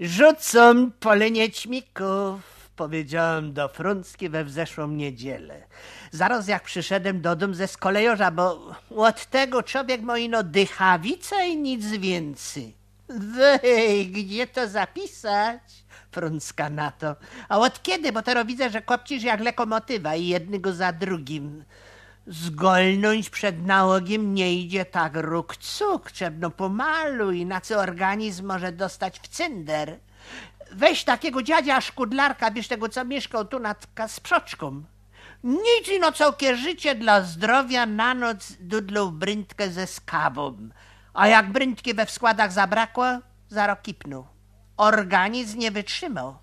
Rzucą polenie ćmików, powiedziałem do Frunski we wzeszłą niedzielę. Zaraz jak przyszedłem do domu ze skolejorza, bo od tego człowiek moi no dychawica i nic więcej. Wej, gdzie to zapisać? Frunska na to. A od kiedy? Bo teraz widzę, że kopcisz jak lekomotywa i jednego za drugim. Zgolnąć przed nałogiem nie idzie tak róg cuk, trzebno pomalu, inaczej organizm może dostać w cynder. Weź takiego dziadzia szkudlarka, wiesz tego, co mieszkał tu nad Kasprzoczką. Nic ino całkie życie dla zdrowia na noc dudlął bryntkę ze skawą, a jak bryntki we wskładach zabrakło, za rok zarokipnął. Organizm nie wytrzymał.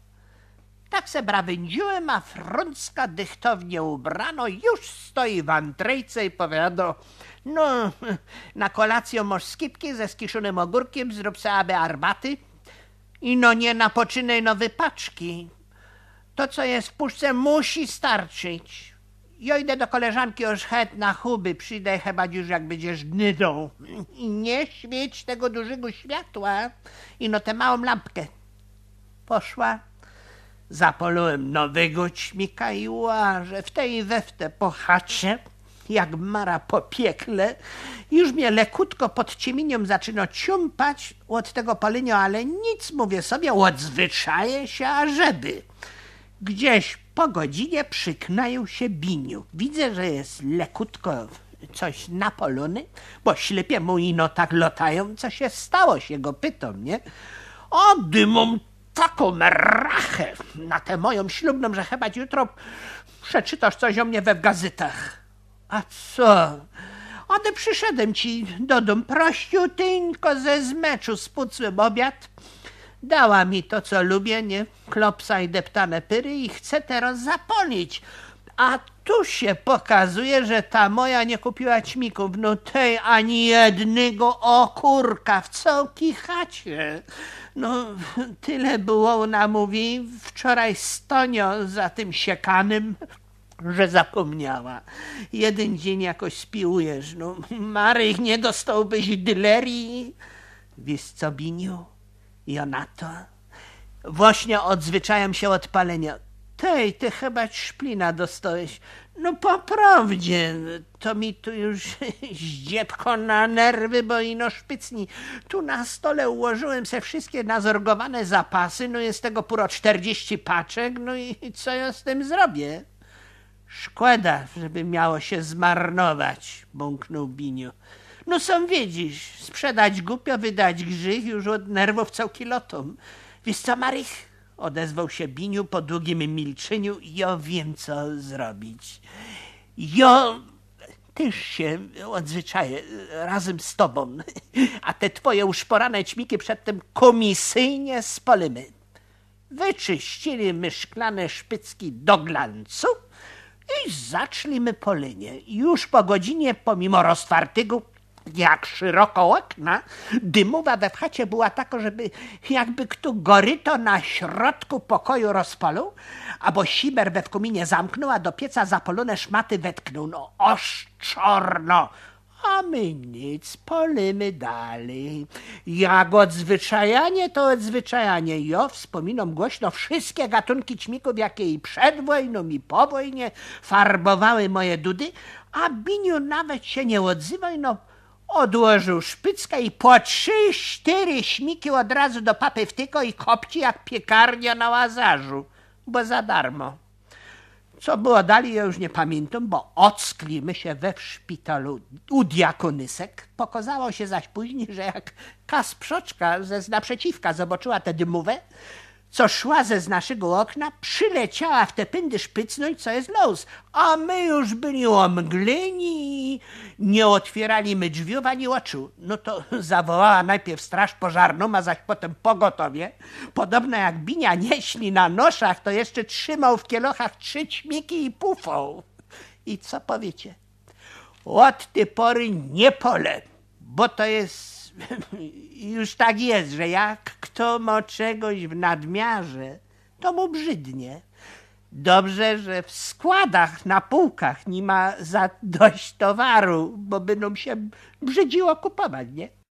Tak se brawędziłem, a Frącka dychtownie ubrano już stoi w antrejce i powiada no, na kolację masz skipki ze skiszonym ogórkiem, zrób se aby arbaty i no nie napoczynej nowy paczki. To, co jest w puszce, musi starczyć. Ja idę do koleżanki już het na chuby, przyjdę chyba już jak będziesz gnydą. I nie śmieć tego dużego światła i no tę małą lampkę. Poszła Zapolułem nowego ćmika i łażę w tej we w jak mara po piekle. Już mnie lekutko pod cieminią zaczyna ciumpać od tego palenia, ale nic, mówię sobie, odzwyczaję się, ażeby. Gdzieś po godzinie przyknają się biniu. Widzę, że jest lekutko coś napolony, bo ślepie mu ino tak lotają, co się stało, się go pytam, nie? O, dymom taką rachę na tę moją ślubną, że chyba jutro przeczytasz coś o mnie we w gazetach. A co? Ode przyszedłem ci do dom prościuteńko ze zmeczu, spucłem obiad. Dała mi to, co lubię, nie? Klopsa i deptane pyry i chcę teraz zapolić. A tu się pokazuje, że ta moja nie kupiła ćmików, no tej ani jednego okurka w całki chacie. No, tyle było na mówi wczoraj stonio za tym siekanym, że zapomniała. Jeden dzień jakoś spiłujesz, no, Marych, nie dostałbyś dylerii. Wiesz co, Biniu, Jonato? Właśnie odzwyczajam się od palenia tej, ty chyba szplina dostałeś. No po prawdzie, to mi tu już zdziepko na nerwy, bo ino szpycni. Tu na stole ułożyłem se wszystkie nazorgowane zapasy, no jest tego puro czterdzieści paczek, no i co ja z tym zrobię? Szkoda, żeby miało się zmarnować, bąknął Biniu. No są wiedzisz, sprzedać głupio, wydać grzych już od nerwów całkilotom. Wiesz co, Marych? Odezwał się Biniu po długim milczeniu. Ja wiem, co zrobić. Ja też się odzwyczaję razem z tobą, a te twoje już porane ćmiki przedtem komisyjnie spalimy. Wyczyściliśmy szklane szpycki do glancu i zaczęliśmy polenie. Już po godzinie, pomimo roztwartygu, jak szeroko okna, dymowa we chacie była taka, żeby jakby kto goryto na środku pokoju rozpalił, albo siber we w kominie zamknął, a do pieca zapolone szmaty wetknął. No oż czorno! A my nic, polimy dalej. Jak odzwyczajanie, to odzwyczajanie. Jo wspominam głośno wszystkie gatunki ćmików, jakie i przed wojną, i po wojnie farbowały moje dudy, a Biniu nawet się nie odzywaj, no Odłożył szpycka i po trzy, cztery śmiki od razu do papy wtyko i kopci jak piekarnia na łazarzu, bo za darmo. Co było dalej, ja już nie pamiętam, bo ocklimy się we w szpitalu u diakonysek. Pokazało się zaś później, że jak kasprzoczka ze z naprzeciwka zobaczyła tę dymówę, co szła ze z naszego okna, przyleciała w te pędy szpycnąć, co jest los. A my już byli omgleni nie otwieraliśmy drzwiów ani oczu. No to zawołała najpierw straż pożarną, a zaś potem pogotowie. Podobno jak Binia nieśli na noszach, to jeszcze trzymał w kielochach trzy ćmiki i pufą. I co powiecie? Od tej pory nie pole, bo to jest już tak jest, że jak kto ma czegoś w nadmiarze, to mu brzydnie. Dobrze, że w składach na półkach nie ma za dość towaru, bo by nam się brzydziło kupować, nie?